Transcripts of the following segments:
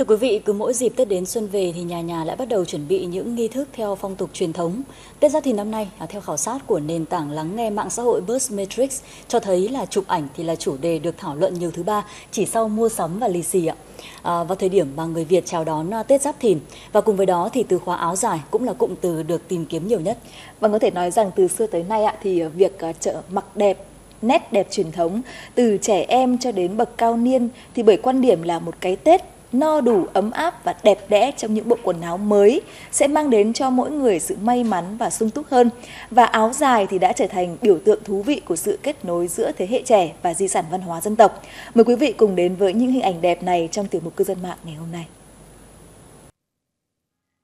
Thưa quý vị, cứ mỗi dịp Tết đến xuân về thì nhà nhà lại bắt đầu chuẩn bị những nghi thức theo phong tục truyền thống. Tết Giáp Thìn năm nay, à, theo khảo sát của nền tảng lắng nghe mạng xã hội Buzz Matrix, cho thấy là chụp ảnh thì là chủ đề được thảo luận nhiều thứ ba chỉ sau mua sắm và lì xì ạ. À, vào thời điểm mà người Việt chào đón à, Tết Giáp Thìn và cùng với đó thì từ khóa áo dài cũng là cụm từ được tìm kiếm nhiều nhất. Và vâng, có thể nói rằng từ xưa tới nay ạ thì việc à, chợ mặc đẹp nét đẹp truyền thống từ trẻ em cho đến bậc cao niên thì bởi quan điểm là một cái Tết no đủ, ấm áp và đẹp đẽ trong những bộ quần áo mới sẽ mang đến cho mỗi người sự may mắn và sung túc hơn. Và áo dài thì đã trở thành biểu tượng thú vị của sự kết nối giữa thế hệ trẻ và di sản văn hóa dân tộc. Mời quý vị cùng đến với những hình ảnh đẹp này trong tiểu mục cư dân mạng ngày hôm nay.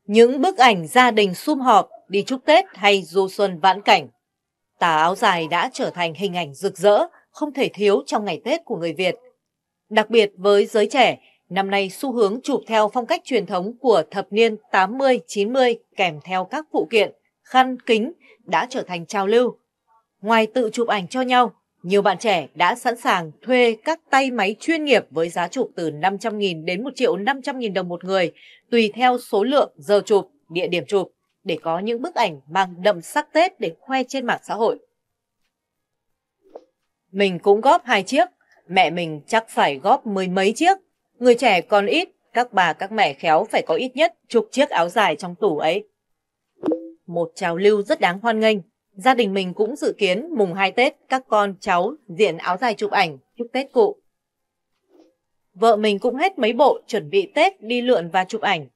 Những bức ảnh gia đình sum họp, đi chúc Tết hay du xuân vãn cảnh. Tà áo dài đã trở thành hình ảnh rực rỡ, không thể thiếu trong ngày Tết của người Việt. Đặc biệt với giới trẻ, Năm nay xu hướng chụp theo phong cách truyền thống của thập niên 80-90 kèm theo các phụ kiện, khăn, kính đã trở thành trào lưu. Ngoài tự chụp ảnh cho nhau, nhiều bạn trẻ đã sẵn sàng thuê các tay máy chuyên nghiệp với giá chụp từ 500.000 đến 1 triệu 500.000 đồng một người, tùy theo số lượng giờ chụp, địa điểm chụp, để có những bức ảnh mang đậm sắc Tết để khoe trên mạng xã hội. Mình cũng góp hai chiếc, mẹ mình chắc phải góp mười mấy chiếc, Người trẻ còn ít, các bà các mẹ khéo phải có ít nhất chục chiếc áo dài trong tủ ấy. Một trào lưu rất đáng hoan nghênh. Gia đình mình cũng dự kiến mùng 2 Tết các con cháu diện áo dài chụp ảnh chúc Tết cụ. Vợ mình cũng hết mấy bộ chuẩn bị Tết đi lượn và chụp ảnh.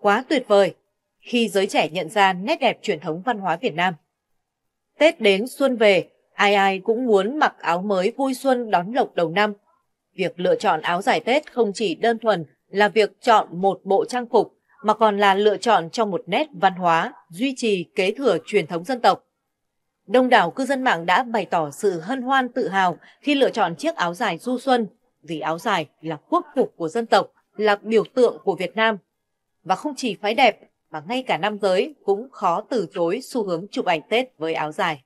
Quá tuyệt vời khi giới trẻ nhận ra nét đẹp truyền thống văn hóa Việt Nam. Tết đến xuân về, ai ai cũng muốn mặc áo mới vui xuân đón lộc đầu năm Việc lựa chọn áo dài Tết không chỉ đơn thuần là việc chọn một bộ trang phục, mà còn là lựa chọn cho một nét văn hóa, duy trì kế thừa truyền thống dân tộc. Đông đảo cư dân mạng đã bày tỏ sự hân hoan tự hào khi lựa chọn chiếc áo dài du xuân, vì áo dài là quốc phục của dân tộc, là biểu tượng của Việt Nam. Và không chỉ phái đẹp, mà ngay cả nam giới cũng khó từ chối xu hướng chụp ảnh Tết với áo dài.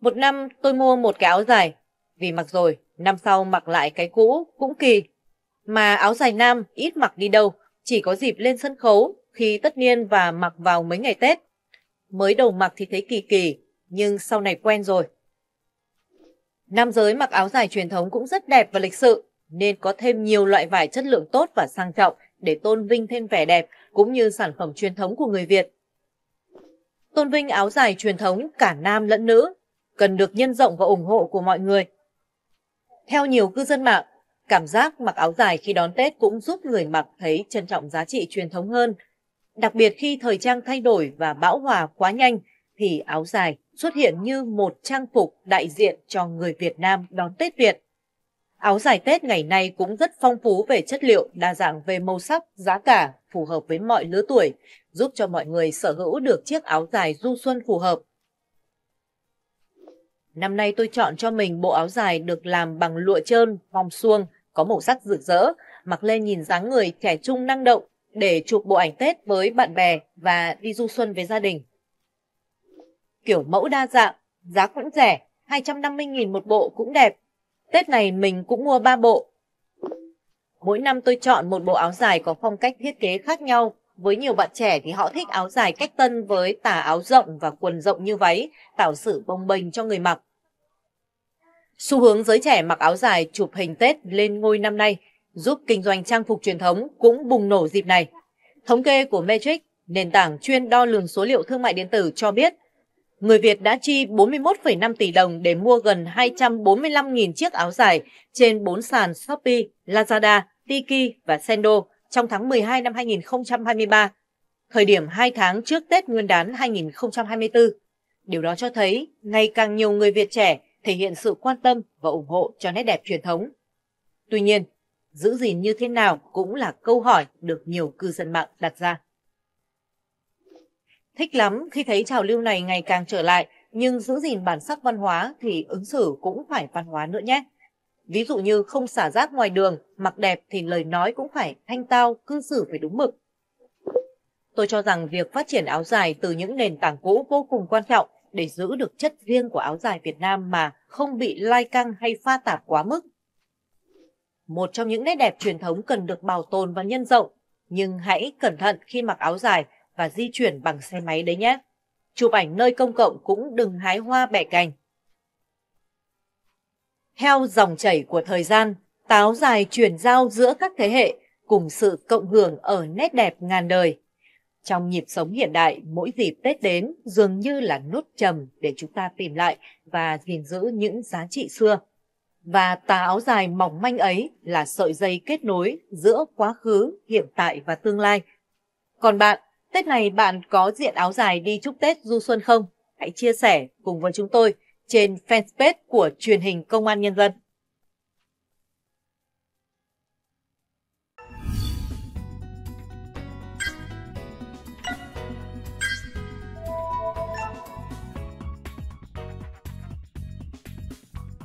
Một năm tôi mua một cái áo dài, vì mặc rồi, năm sau mặc lại cái cũ cũng kỳ. Mà áo dài nam ít mặc đi đâu, chỉ có dịp lên sân khấu khi tất niên và mặc vào mấy ngày Tết. Mới đầu mặc thì thấy kỳ kỳ, nhưng sau này quen rồi. Nam giới mặc áo dài truyền thống cũng rất đẹp và lịch sự, nên có thêm nhiều loại vải chất lượng tốt và sang trọng để tôn vinh thêm vẻ đẹp cũng như sản phẩm truyền thống của người Việt. Tôn vinh áo dài truyền thống cả nam lẫn nữ cần được nhân rộng và ủng hộ của mọi người theo nhiều cư dân mạng, cảm giác mặc áo dài khi đón Tết cũng giúp người mặc thấy trân trọng giá trị truyền thống hơn. Đặc biệt khi thời trang thay đổi và bão hòa quá nhanh, thì áo dài xuất hiện như một trang phục đại diện cho người Việt Nam đón Tết Việt. Áo dài Tết ngày nay cũng rất phong phú về chất liệu, đa dạng về màu sắc, giá cả, phù hợp với mọi lứa tuổi, giúp cho mọi người sở hữu được chiếc áo dài du xuân phù hợp Năm nay tôi chọn cho mình bộ áo dài được làm bằng lụa trơn, vòng suông, có màu sắc rực rỡ, mặc lên nhìn dáng người trẻ trung năng động để chụp bộ ảnh Tết với bạn bè và đi du xuân với gia đình. Kiểu mẫu đa dạng, giá cũng rẻ, 250.000 một bộ cũng đẹp. Tết này mình cũng mua 3 bộ. Mỗi năm tôi chọn một bộ áo dài có phong cách thiết kế khác nhau, với nhiều bạn trẻ thì họ thích áo dài cách tân với tà áo rộng và quần rộng như váy, tạo sự bông bềnh cho người mặc. Xu hướng giới trẻ mặc áo dài chụp hình Tết lên ngôi năm nay giúp kinh doanh trang phục truyền thống cũng bùng nổ dịp này. Thống kê của Matrix, nền tảng chuyên đo lường số liệu thương mại điện tử cho biết, người Việt đã chi 41,5 tỷ đồng để mua gần 245.000 chiếc áo dài trên 4 sàn Shopee, Lazada, Tiki và Sendo trong tháng 12 năm 2023, thời điểm 2 tháng trước Tết Nguyên đán 2024. Điều đó cho thấy ngày càng nhiều người Việt trẻ thể hiện sự quan tâm và ủng hộ cho nét đẹp truyền thống. Tuy nhiên, giữ gìn như thế nào cũng là câu hỏi được nhiều cư dân mạng đặt ra. Thích lắm khi thấy trào lưu này ngày càng trở lại, nhưng giữ gìn bản sắc văn hóa thì ứng xử cũng phải văn hóa nữa nhé ví dụ như không xả rác ngoài đường mặc đẹp thì lời nói cũng phải thanh tao cư xử phải đúng mực tôi cho rằng việc phát triển áo dài từ những nền tảng cũ vô cùng quan trọng để giữ được chất riêng của áo dài Việt Nam mà không bị lai căng hay pha tạp quá mức. Một trong những nét đẹp truyền thống cần được bảo tồn và nhân rộng, nhưng hãy cẩn thận khi mặc áo dài và di chuyển bằng xe máy đấy nhé. Chụp ảnh nơi công cộng cũng đừng hái hoa bẻ cành, theo dòng chảy của thời gian, táo dài chuyển giao giữa các thế hệ cùng sự cộng hưởng ở nét đẹp ngàn đời. Trong nhịp sống hiện đại, mỗi dịp Tết đến dường như là nốt trầm để chúng ta tìm lại và gìn giữ những giá trị xưa. Và tà áo dài mỏng manh ấy là sợi dây kết nối giữa quá khứ, hiện tại và tương lai. Còn bạn, Tết này bạn có diện áo dài đi chúc Tết du xuân không? Hãy chia sẻ cùng với chúng tôi trên fanpage của truyền hình công an nhân dân.